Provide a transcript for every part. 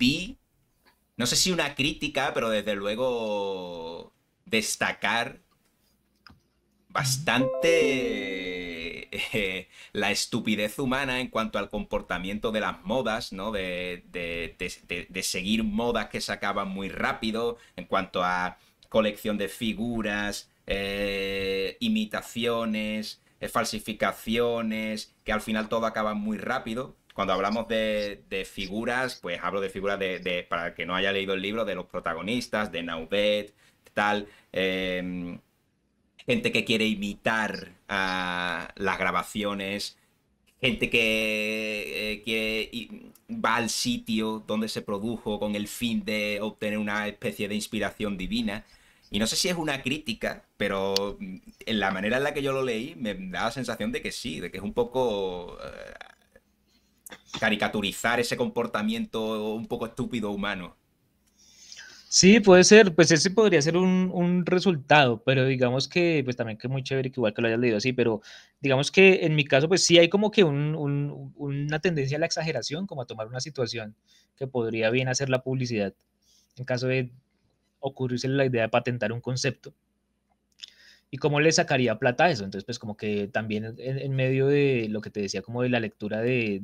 vi, no sé si una crítica, pero desde luego destacar bastante eh, la estupidez humana en cuanto al comportamiento de las modas, ¿no? De, seguir modas que se acaban muy rápido, en cuanto a colección de figuras, eh, imitaciones, eh, falsificaciones, que al final todo acaba muy rápido cuando hablamos de, figuras, pues hablo de figuras de, para el que no haya leído el libro, de los protagonistas, de Naudet, tal, em, gente que quiere imitar las grabaciones, gente que, eh, va al sitio donde se produjo con el fin de obtener una especie de inspiración divina. Y no sé si es una crítica, pero mm, en la manera en la que yo lo leí me da la sensación de que sí, de que es un poco eh, caricaturizar ese comportamiento un poco estúpido humano. Sí, puede ser, pues ese podría ser un, resultado, pero digamos que, pues también que muy chévere que igual que lo hayas leído así, pero digamos que en mi caso, pues sí hay como que una tendencia a la exageración, como a tomar una situación que podría bien hacer la publicidad, en caso de ocurrirse la idea de patentar un concepto ¿Y cómo le sacaría plata a eso? Entonces, pues como que también en, medio de lo que te decía, como de la lectura de,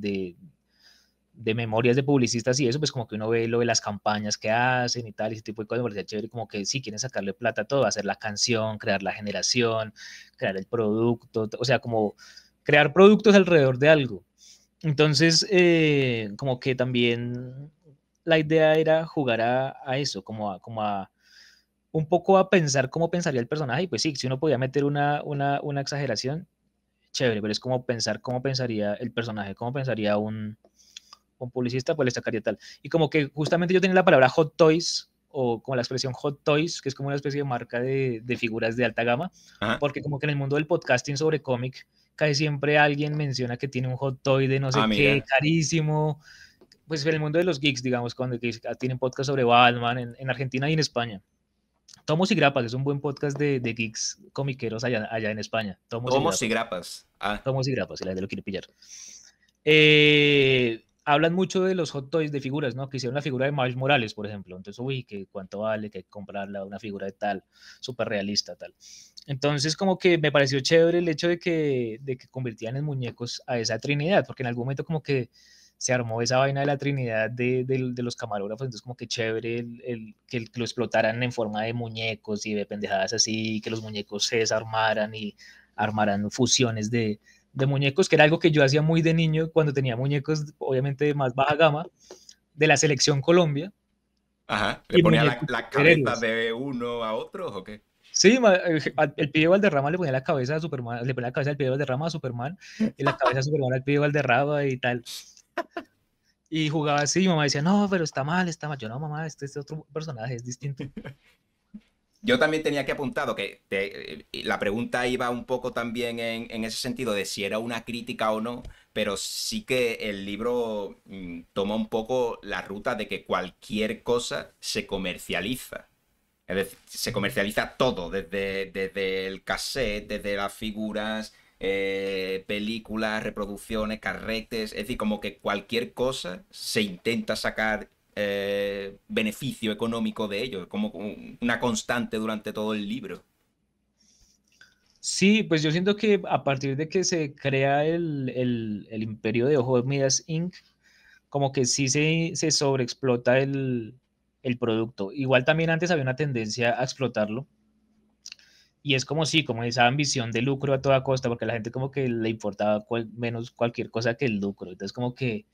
de, memorias de publicistas y eso, pues como que uno ve lo de las campañas que hacen y tal, y ese tipo de cosas, chévere, como que sí, quieren sacarle plata a todo, hacer la canción, crear la generación, crear el producto, o sea, como crear productos alrededor de algo. Entonces, eh, como que también la idea era jugar a, a eso, como a, como a un poco a pensar cómo pensaría el personaje, y pues sí, si uno podía meter una, exageración, chévere, pero es como pensar cómo pensaría el personaje, cómo pensaría un, un publicista, pues le sacaría tal. Y como que justamente yo tenía la palabra hot toys, o como la expresión hot toys, que es como una especie de marca de, figuras de alta gama, porque como que en el mundo del podcasting sobre cómic, casi siempre alguien menciona que tiene un hot toy de no sé ah, qué, carísimo. Pues en el mundo de los geeks, digamos, cuando tienen podcast sobre Batman en Argentina y en España. Tomos y Grapas es un buen podcast de, de geeks comiqueros allá, allá en España. Tomos, y Grapas. Ah. Tomos y Grapas, si la lo quiere pillar. Eh, hablan mucho de los hot toys de figuras, ¿no? Que hicieron la figura de Miles Morales, por ejemplo. Entonces, uy, que cuánto vale, que comprarla, una figura de tal, súper realista, tal. Entonces, como que me pareció chévere el hecho de que, de que convirtieran en muñecos a esa Trinidad, porque en algún momento como que se armó esa vaina de la Trinidad de, los camarógrafos, entonces como que chévere el, que lo explotaran en forma de muñecos y de pendejadas así, que los muñecos se desarmaran y armaran fusiones de, muñecos, que era algo que yo hacía muy de niño cuando tenía muñecos, obviamente de más baja gama, de la selección Colombia. Ajá, ¿le ponía la, cabeza de uno a otro o qué? Sí, eh, el pibe Valderrama le ponía la cabeza a Superman, le ponía la cabeza al pibe Valderrama a Superman y la cabeza a Superman al pibe Valderrama y tal y jugaba así, y mamá decía, no, pero está mal, está mal. Yo no, mamá, este es este otro personaje, es distinto. Yo también tenía que apuntado que eh, la pregunta iba un poco también en, ese sentido de si era una crítica o no, pero sí que el libro mm, toma un poco la ruta de que cualquier cosa se comercializa. Es decir, se comercializa todo, desde, desde el cassette, desde las figuras, eh, películas, reproducciones, carretes, es decir, como que cualquier cosa se intenta sacar eh, beneficio económico de ello, como una constante durante todo el libro. Sí, pues yo siento que a partir de que se crea el, imperio de Ojo de Midas Inc., como que sí se, se sobreexplota el producto. Igual también antes había una tendencia a explotarlo, y es como si, como esa ambición de lucro a toda costa, porque a la gente como que le importaba menos cualquier cosa que el lucro. Entonces como que,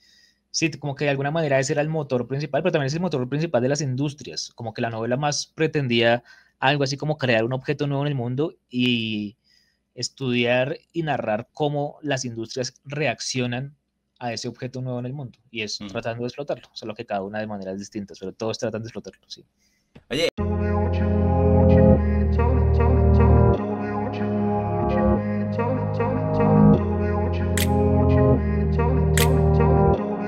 sí, como que de alguna manera ese era el motor principal, pero también es el motor principal de las industrias. Como que la novela más pretendía algo así como crear un objeto nuevo en el mundo y estudiar y narrar cómo las industrias reaccionan a ese objeto nuevo en el mundo. Y es mm. tratando de explotarlo, solo que cada una de maneras distintas, pero todos tratan de explotarlo, sí. Oye.